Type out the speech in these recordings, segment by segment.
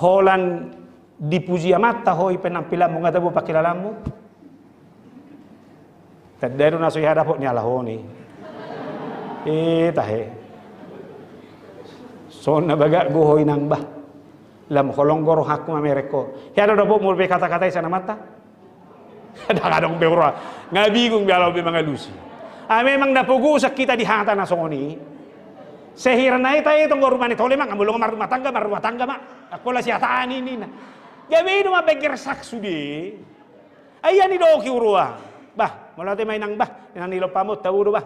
Holland dipuji amat tahu penampilan mengatabu pakai lalamu tadaru nasu ya dapat nyala honi eh tahe sonna baga hoi nang bah lam holonggoro aku ameriko ya ada dapat murbe kata-kata sana mata ada kadang beura ngabingung biar lebih mengalusi ah memang dapugu sakita di nasu honi Sehir tai tong itong rumani tole mang amulong rumah tangga rumah tangga mak. Aku la siya ini na. Gabi no mabegir saksu di. Ayan ni doki urua. Bah, mulate mainang nang bah, ni nilo pamot tawuro bah.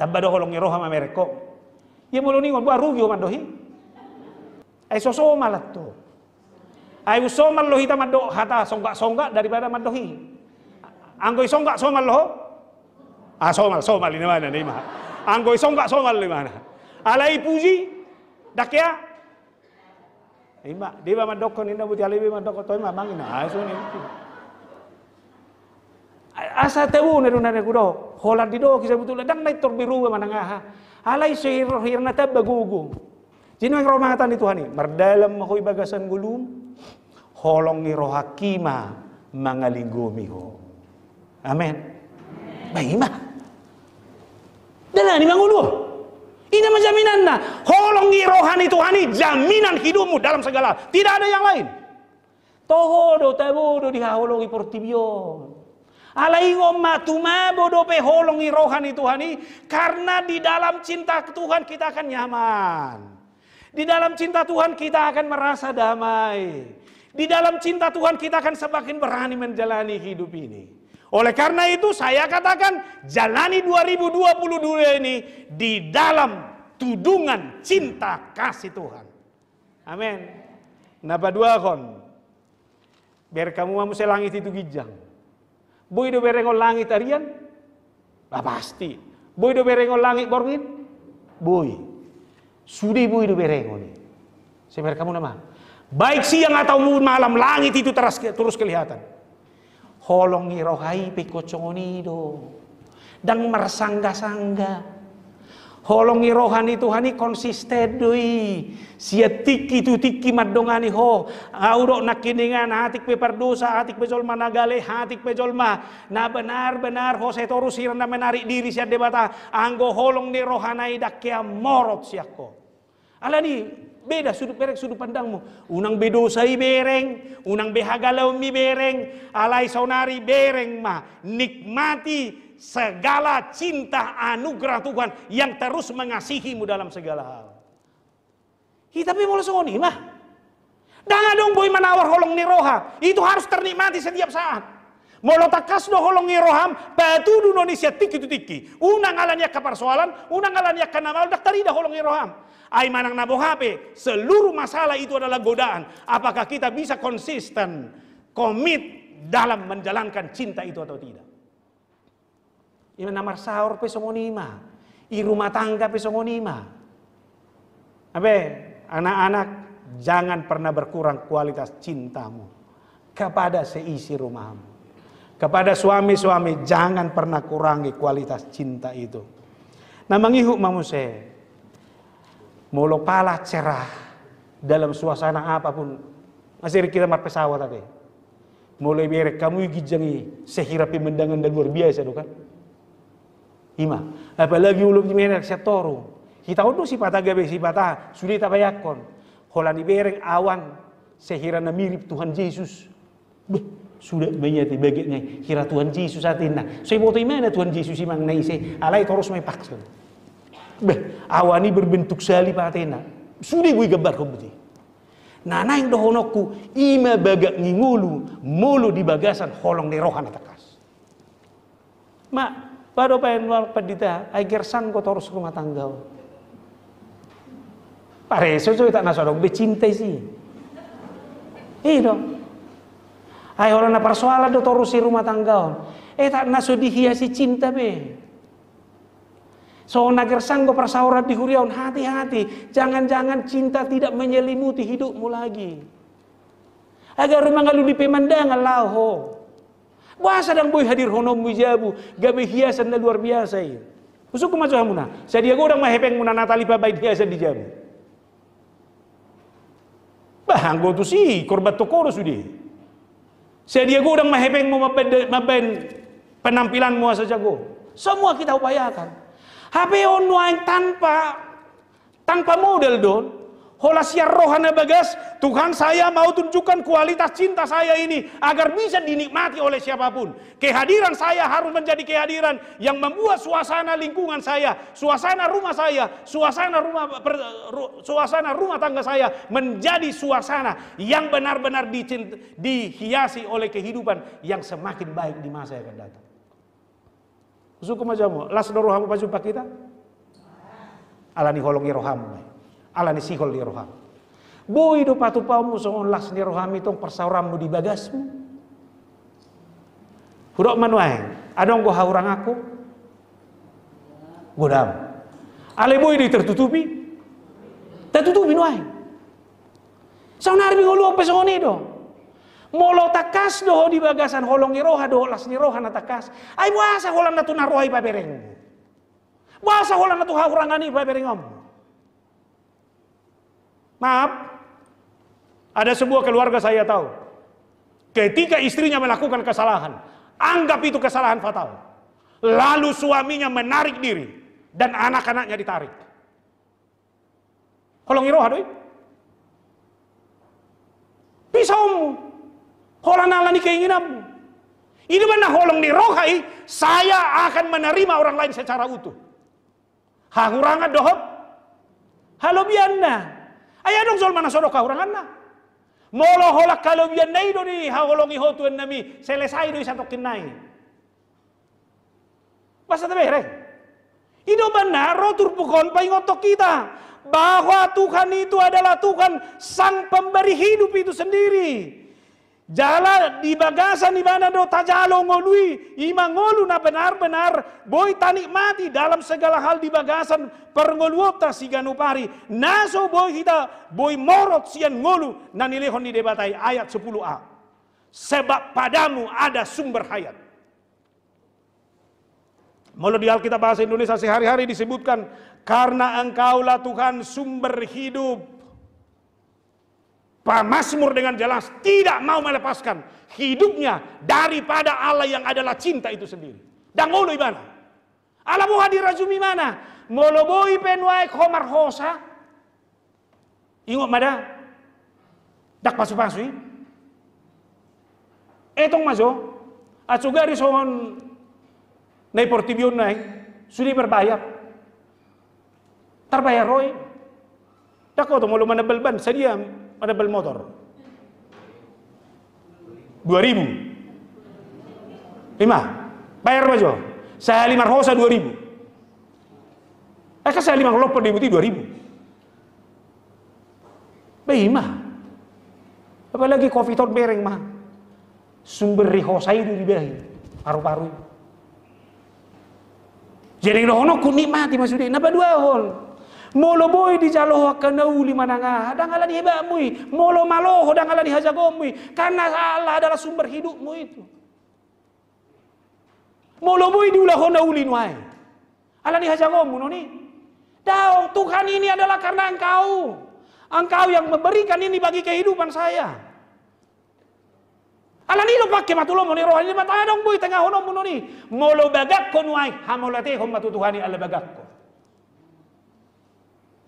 longi roha iroha mamereko. Ya mulo ngon ba rugi oman dohi. Ay sosoma latto. Ayo usomal lohita do hata songga-songga daripada maddohi. Anggoy songga somal loh Ah, somal, somal ini mana nih mah. Anggoi isong somal ini mana. Alai puji dakya. Ima, di mah. madoko ninda buti alibi madoko mah ma mangina aso ah, ini. Asa tewu dunia nih kudo, dido di doh kisah butulah dang naik turbiru Alai sihir hirna tabagugu. Jadi yang romah tadi Tuhan ini, merdalam mahui bagasan gulum, holongi rohakima, hakima mangalingumiho. Amin. Amin. Baik, bangun dua. Ini nama nah, Holongi rohani Tuhani jaminan hidupmu dalam segala. Tidak ada yang lain. Toho do tebo do diholongi portibio. matuma bodo pe holongi rohani Tuhani. Karena di dalam cinta Tuhan kita akan nyaman. Di dalam cinta Tuhan kita akan merasa damai. Di dalam cinta Tuhan kita akan semakin berani menjalani hidup ini. Oleh karena itu saya katakan jalani 2022 ini di dalam tudungan cinta kasih Tuhan. Amin. Napa dua kon. Biar kamu mau saya langit itu gijang. Boy do berengol langit arian. Lah pasti. Boy do berengol langit borwin? Boy. Sudi boy do berengol Saya Saya kamu nama. Baik siang atau malam langit itu terus kelihatan holongi rohai do dan mersangga-sangga holongi rohani Tuhani konsisten doi sia tiki tu tiki madongani ho auro nakiningan hatik pe perdosa hatik pejol managale hatik pejol ma na benar benar ho setoru sirna menarik diri siat debata anggo holong ni rohanai dakia morot siako alani Beda sudut perek sudut pandangmu. Unang bedosa bereng, unang behagalau mi bereng, alai saunari bereng ma. Nikmati segala cinta anugerah Tuhan yang terus mengasihimu dalam segala hal. Kita tapi mau songoni mah. Jangan dong boy manawar holong niroha. Itu harus ternikmati setiap saat. Molo takas no holongi roham, batu du Indonesia tiki tu tiki. Unang alanya kapar soalan, unang alanya udah dak tarida holongi roham. Aimanang manang nabo hape, seluruh masalah itu adalah godaan. Apakah kita bisa konsisten, komit dalam menjalankan cinta itu atau tidak? Ini nama sahur pesongonima, i rumah tangga pesongonima. Abe, anak-anak jangan pernah berkurang kualitas cintamu kepada seisi rumahmu. Kepada suami-suami jangan pernah kurangi kualitas cinta itu. Namangihu mamuse. Mulo cerah dalam suasana apapun. Masih kita mar pesawat tadi. Mulai merek kamu gijangi sehirapi mendangan dan luar biasa tuh kan. Ima, apalagi ulum di saya toru. Kita udah si patah gabe si patah sulit tak bayakon. Holan di bereng awan sehirana mirip Tuhan Yesus. Beh, sudah banyak di bagiannya kira Tuhan Yesus nah saya mau mana Tuhan Yesus imang nai saya alai terus mau paksa beh awani berbentuk salib nah sudah gue gambar kau beti nah yang dohonokku ima bagak ngingulu mulu di bagasan holong nerohan atakas ma pada pengen luar pedita agar sang kau rumah tangga pareso sesuatu tak nasodok becinta sih Iya dong. Hai orang na persoalan do torusi rumah tangga. Eh tak nasu dihiasi cinta be. So nagersan go persaurat di huriaun hati-hati. Jangan-jangan cinta tidak menyelimuti hidupmu lagi. Agar rumah ngalu di pemandangan lauho. Wah sedang boy hadir honom mujabu. Gabe hiasan luar biasa ini. Iya. Usuk kemaju hamuna. Saya dia orang mahepeng muna Natali babai hiasan dijabu. Bahang go tu si korbat tokoro sudi. Saya dia go dang mahepeng mo mapen penampilan mo saja gua. Semua kita upayakan. HP online tanpa tanpa model don, siar rohana bagas, Tuhan saya mau tunjukkan kualitas cinta saya ini agar bisa dinikmati oleh siapapun. Kehadiran saya harus menjadi kehadiran yang membuat suasana lingkungan saya, suasana rumah saya, suasana rumah per, ru, suasana rumah tangga saya menjadi suasana yang benar-benar dihiasi oleh kehidupan yang semakin baik di masa yang akan datang. Suku majamu, las rohamu pasupak kita. Alani holongi rohamu ala ni roham. Boi do patu paumu songon las ni roham itong persauramu di bagasmu. Hurok manuai, adong go haurang aku. Godam. Ale boi di tertutupi. Tertutupi nuang. Saunari golu apa songon ido. Molo takas doho di bagasan holong roha doho las na takas. Ai buasa Ay na holan natuna rohai pabereng. na holan natuha urangani pabereng om. Maaf, ada sebuah keluarga saya tahu. Ketika istrinya melakukan kesalahan, anggap itu kesalahan fatal. Lalu suaminya menarik diri dan anak-anaknya ditarik. Kalau ngiroh doi. Pisaumu. Holan nalani ni keinginanmu. Ini mana holong dirohai, saya akan menerima orang lain secara utuh. Hanguranga dohok. Halo bianna. Ayah dong zol mana sodokah orang anna molo holak kalau dia nai do ni hawolongi hotu en nami selesai do satu kinai basa tabe re ido benar rotur pukon pai ngotok kita bahwa Tuhan itu adalah Tuhan sang pemberi hidup itu sendiri Jala di bagasan di mana do tajalo ngolui ngolu na benar-benar boy mati dalam segala hal di bagasan perngoluop ta ganupari, naso boy kita boy morot sian ngolu na nilehon di debatai ayat 10a sebab padamu ada sumber hayat Mulu di Alkitab bahasa Indonesia sehari-hari disebutkan karena engkaulah Tuhan sumber hidup Masmur dengan jelas tidak mau melepaskan hidupnya daripada Allah yang adalah cinta itu sendiri. Dangulu ibana. hadir hadirajumi mana? Moloboi penwai komar hosa. Ingat mada? Dak pasu-pasu. Etong maso. Atsuga risohon nai portibion nai. Sudah berbayar. Terbayar roy. Dak kau tu mau mana belban. Sediam. Ada bel motor. 2000. 5. Bayar baju. Saya lima rosa 2000. Eh kan saya lima kelompok di 2000. Bayi mah. Apalagi kopi tot bereng mah. Sumber rihosai itu dibahi. Paru-paru. Jadi dohono kunikmati maksudnya. Napa dua hol? Molo boy di jaloh kenau lima nanga, hebat mui. Molo maloh dangalah dihajagomui. Karena Allah adalah sumber hidupmu itu. Molo boy diulah honda ulin Ala Allah dihajagomu noni. Tahu Tuhan ini adalah karena engkau. Engkau yang memberikan ini bagi kehidupan saya. Ala lo pakai lo moni rohani mataya dong boy tengah hono munoni. Molo bagak konuai hamolate Tuhan matutuhani ala bagakko.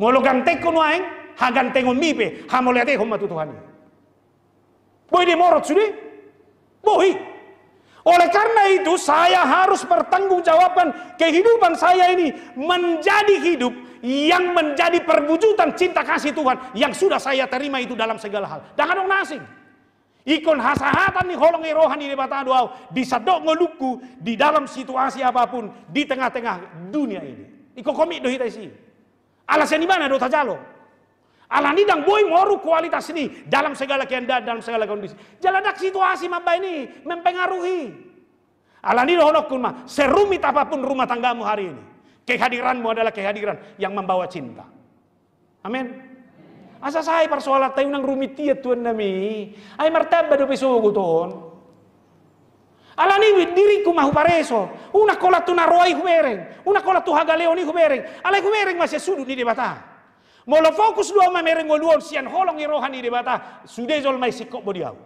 Golongan ko no aeng, hagante mipe, mipe, hamolate ko Tuhan boi di morot sudah, boi Oleh karena itu saya harus bertanggung jawaban kehidupan saya ini menjadi hidup yang menjadi perwujudan cinta kasih Tuhan yang sudah saya terima itu dalam segala hal. Dengan dong nasing. Ikon hasahatan nih holong rohani di bata doa disadok ngeluku di dalam situasi apapun di tengah-tengah dunia ini. Iko komik dohitai sih. Ala mana dota jalo. Ala dang boy moru kualitas ini dalam segala keadaan dalam segala kondisi. Jalan Jaladak situasi mamba ini mempengaruhi. Ala nidang dohonok mah serumit apapun rumah tanggamu hari ini. Kehadiranmu adalah kehadiran yang membawa cinta. Amin. Asa saya persoalan tayo nang rumit tiat tuan nami. Ay martaba dope sugu tuan. Ala niwi diriku mahu pareso. Una kola tuna roi humereng. Una kola tu hagaleo ni humereng. Ala humereng masih sudu ni debata. Molo fokus dua mereng ngoluol sian holong i rohani debata. Sude zol mai sikok bodiau.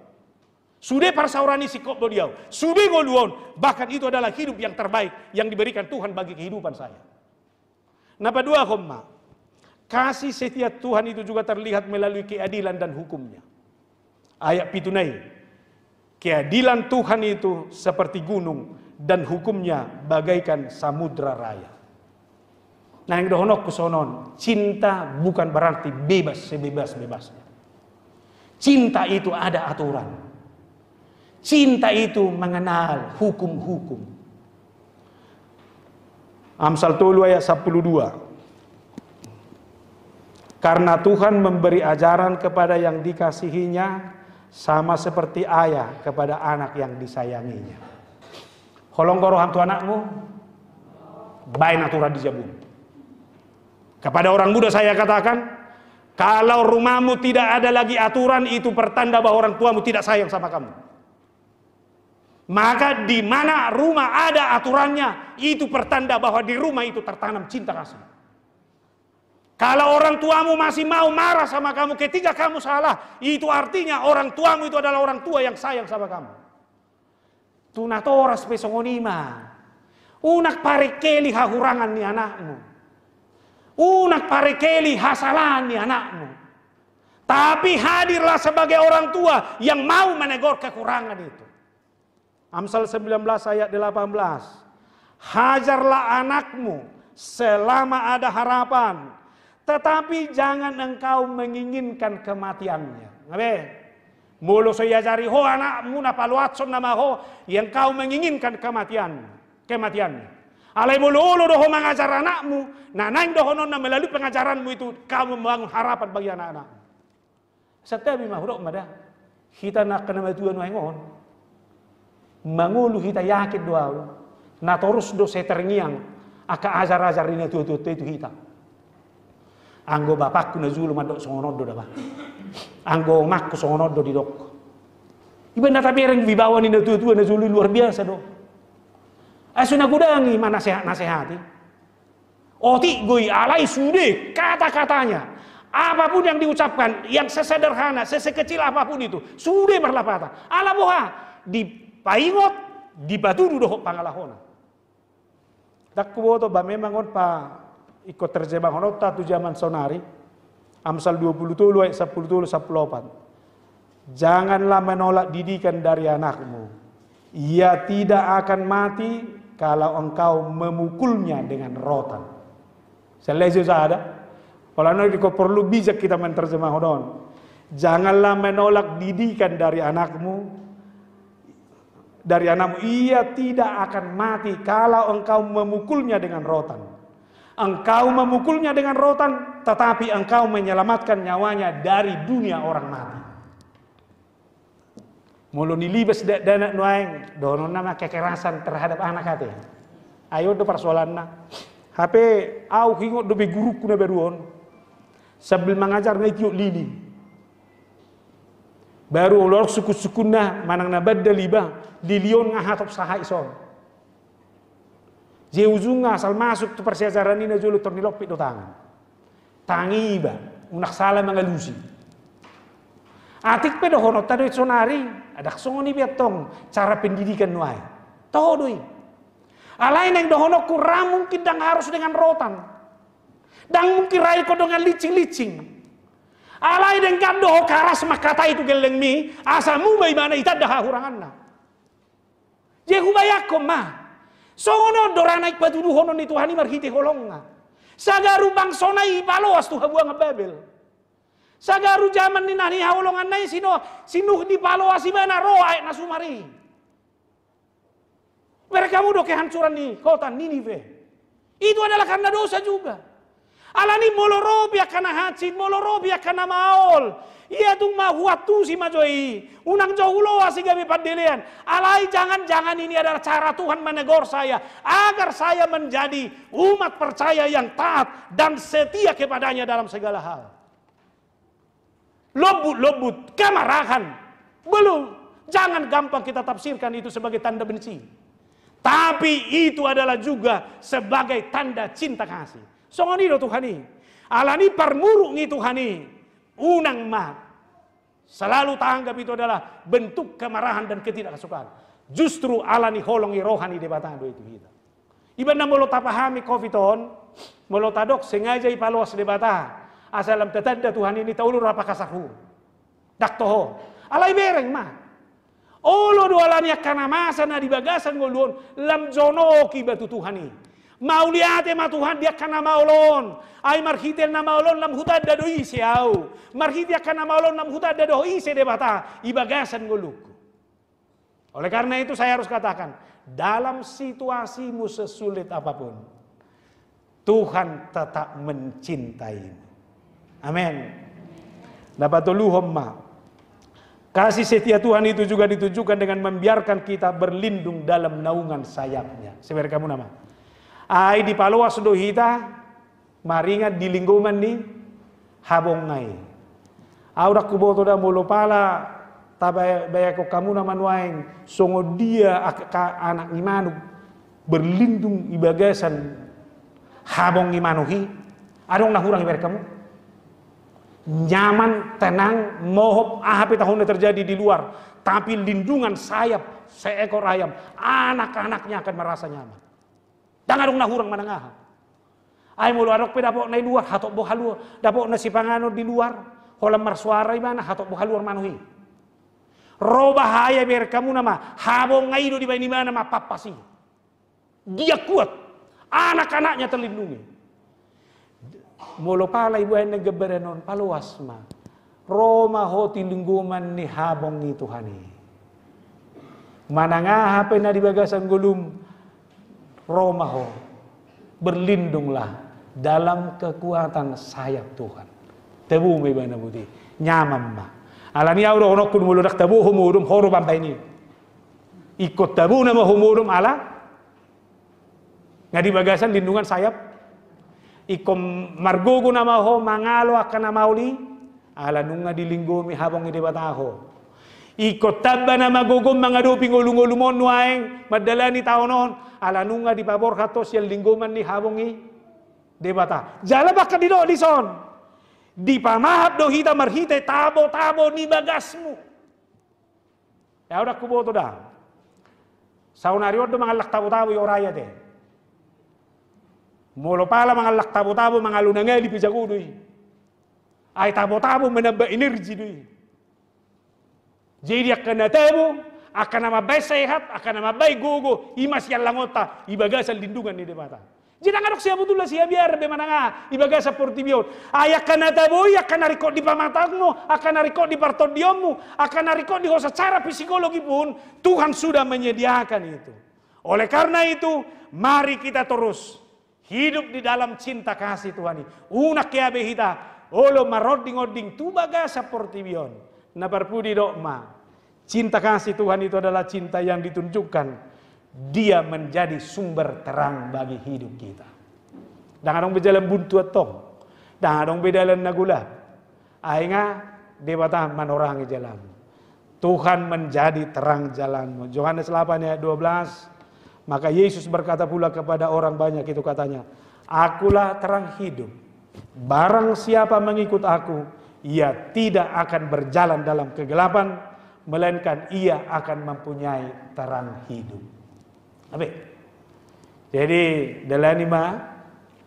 Sude saurani sikok bodiau. Sude ngoluon. Bahkan itu adalah hidup yang terbaik yang diberikan Tuhan bagi kehidupan saya. Napa dua homma? Kasih setia Tuhan itu juga terlihat melalui keadilan dan hukumnya. Ayat pitunai. Keadilan Tuhan itu seperti gunung dan hukumnya bagaikan samudra raya. Nah yang dohonok kusonon, cinta bukan berarti bebas sebebas-bebasnya. Cinta itu ada aturan. Cinta itu mengenal hukum-hukum. Amsal 7 ayat 12. Karena Tuhan memberi ajaran kepada yang dikasihinya sama seperti ayah kepada anak yang disayanginya. Holong koroh hantu anakmu, baik natura dijabung. Kepada orang muda saya katakan, kalau rumahmu tidak ada lagi aturan itu pertanda bahwa orang tuamu tidak sayang sama kamu. Maka di mana rumah ada aturannya itu pertanda bahwa di rumah itu tertanam cinta kasih. Kalau orang tuamu masih mau marah sama kamu ketika kamu salah, itu artinya orang tuamu itu adalah orang tua yang sayang sama kamu. Tuna toras pesongonima. Unak parekeli hahurangan ni anakmu. Unak parekeli hasalan ni anakmu. Tapi hadirlah sebagai orang tua yang mau menegur kekurangan itu. Amsal 19 ayat 18. Hajarlah anakmu selama ada harapan tetapi jangan engkau menginginkan kematiannya. Ngabe? Mulu saya cari ho anakmu napa luatson nama ho yang kau menginginkan kematian kematian. Alai mulu ulu doho mengajar anakmu. nanang nain doho nona melalui pengajaranmu itu kamu membangun harapan bagi anak-anak. Setiap lima huruf mada kita nak kenal tuan wangon. mengulu kita yakin doa. na terus do saya terngiang. Aka ajar-ajar ini tuh tuh itu kita. Anggo bapakku na zulu songono do daba Anggo makku sonoddo di dok iba nata bereng wibawa ni tua tua na zulu luar biasa do asuna gudangi mana sehat nasehati oti oh, goi alai sude kata-katanya apapun yang diucapkan yang sesederhana sesekecil apapun itu sude berlapata ala boha di paingot di batu duduk pangalahona tak kuboto ba memang on pa ikut terjemah honota tu zaman sonari. Amsal 20 tulu ayat 10 tulu 14. Janganlah menolak didikan dari anakmu. Ia tidak akan mati kalau engkau memukulnya dengan rotan. Selesai ada. Kalau nanti kau perlu bijak kita menerjemah hodon. Janganlah menolak didikan dari anakmu. Dari anakmu ia tidak akan mati kalau engkau memukulnya dengan rotan. Engkau memukulnya dengan rotan, tetapi engkau menyelamatkan nyawanya dari dunia orang mati. Mulu nilibes danak nuaing, donon nama kekerasan terhadap anak kate. Ayo do persoalanna. HP au hingo do be guru kuna beruon. Sambil mengajar ngai lili. Baru ulor suku-sukunna manang nabad daliba, lilion ngahatop sahai ison. Je uzunga asal masuk tu persia ini jolo torni lokpit do tangan. Tangi iba, unak salah mangalusi. Atik pedo hono tadi sonari, ada songoni biatong cara pendidikan nuai. Toh doi. Alain yang dohono kurang mungkin dang harus dengan rotan. Dang mungkin rai ko dengan licing-licing. yang kan kado karas makata itu geleng mi asamu bagaimana itu dah na. Jehu bayakom mah Sono dorang naik batu duhono ni Tuhan imar hiti holonga. Sagaru sonai i baloas Tuhan buang babel. Sagaru zaman ni nani haolongan nai sino sinuh di baloas ibana roa na nasumari. Mereka mudo kehancuran di kota Ninive. Itu adalah karena dosa juga alani molorobia kana hatsit molorobia kana maol ia tu ma huatu si joi. unang jauh ulo si gabi padelian alai jangan-jangan ini adalah cara Tuhan menegur saya agar saya menjadi umat percaya yang taat dan setia kepadanya dalam segala hal lobut-lobut kemarahan belum jangan gampang kita tafsirkan itu sebagai tanda benci tapi itu adalah juga sebagai tanda cinta kasih do Tuhani. Alani parmuruk Tuhan Tuhani. Unang ma. Selalu tanggap itu adalah bentuk kemarahan dan ketidaksukaan. Justru alani holongi rohani debatando itu kita. Gitu. Iban na molo tapahami kofiton, molo tadok sengaja ipaluas batang. Asalam tetanda Tuhan ini taulur apa kasaku. Dak toho. Alai bereng ma. Olo dua lani akan masa na bagasan golun, lam jono kibatu Tuhan ini. Mauliate ya, Tuhan dia kana maulon. Ai marhite na maulon lam huta da doi se au. Marhite kana maulon lam huta da doi se debata ibagasan goluku. Oleh karena itu saya harus katakan, dalam situasi situasimu sesulit apapun, Tuhan tetap mencintai, Amin. Dapat homma. Kasih setia Tuhan itu juga ditujukan dengan membiarkan kita berlindung dalam naungan sayapnya. Sebenarnya kamu nama ai di paluas sudo hita maringa di lingkungan ni habongai au dak kuboto da molo pala ko kamu na manuaing songo dia anak imanu berlindung ibagasan habong imanuhi adong hurang ibar kamu nyaman tenang mohop apa tahunnya terjadi di luar tapi lindungan sayap seekor ayam anak-anaknya akan merasa nyaman Dangarong na hurang manangahaw. Ai mulu arok pe dapok nai luar, hatok bo haluar. dapok nasi si pangano di luar. Holam marsuara mana hatok bo haluar manuhi. Roba haya biar kamu nama, habong do di bani mana ma papa sih. Dia kuat. Anak-anaknya terlindungi. Molo pala ibu ay nagaberenon, paluwas ma. Roma hoti lingguman ni habong ni Tuhan. Manangahape na di bagasan gulum, romaho berlindunglah dalam kekuatan sayap Tuhan tebu mai bana budi nyamamma alani auro ya honokun muludak tabu humurum horu ini. ikut tabu nama humurum ala ngadi bagasan lindungan sayap ikom margogo nama ho mangalo akan mauli ala nunga dilinggo mi habong ide bataho Iko tabana magogom mga doping ulung-ulumon nuaeng madala ni taonon alanunga di pabor katos yang linggoman ni habongi debata. Jala baka di dison. Di pamahap do hita marhite tabo-tabo ni bagasmu. Ya udah kuboto dah. Saunario do mga laktabo-tabo yoraya de. Molo pala mga laktabo-tabo mga lunangeli pijagudoy. Ay tabo-tabo menambah energi doy. Jadi akan datamu akan nama baik sehat, akan nama baik gogo, imas yang langota, ibagasa lindungan di depan. Jadi ngadok siapa tuh lah siapa biar nggak ibagasa seperti ayah kena kana tabo, akan narikot di pamatangmu, akan narikot di partodionmu, akan narikot di kosa cara psikologi pun Tuhan sudah menyediakan itu. Oleh karena itu, mari kita terus hidup di dalam cinta kasih Tuhan. ini Unak ya behita, olo marodding oding tu baga seperti biar Naparpudi dokma. Cinta kasih Tuhan itu adalah cinta yang ditunjukkan. Dia menjadi sumber terang bagi hidup kita. Jangan dong berjalan buntu atau Jangan dong berjalan nagula. Aina dewa taman orang jalan. Tuhan menjadi terang jalanmu. Yohanes 8 ayat 12. Maka Yesus berkata pula kepada orang banyak itu katanya, Akulah terang hidup. Barang siapa mengikut aku, ia tidak akan berjalan dalam kegelapan, melainkan ia akan mempunyai terang hidup. Amin. Jadi dalanima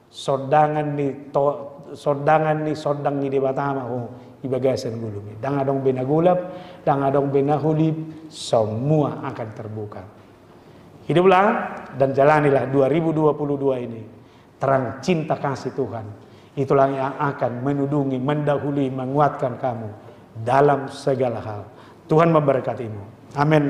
sodangan ni to, sodangan ni sodang ni di batama oh ibagasan gulumi. Dang adong bina gulap, dang adong bena hulip, semua akan terbuka. Hiduplah dan jalanilah 2022 ini terang cinta kasih Tuhan itulah yang akan menudungi, mendahului, menguatkan kamu dalam segala hal. Tuhan memberkatimu. Amin.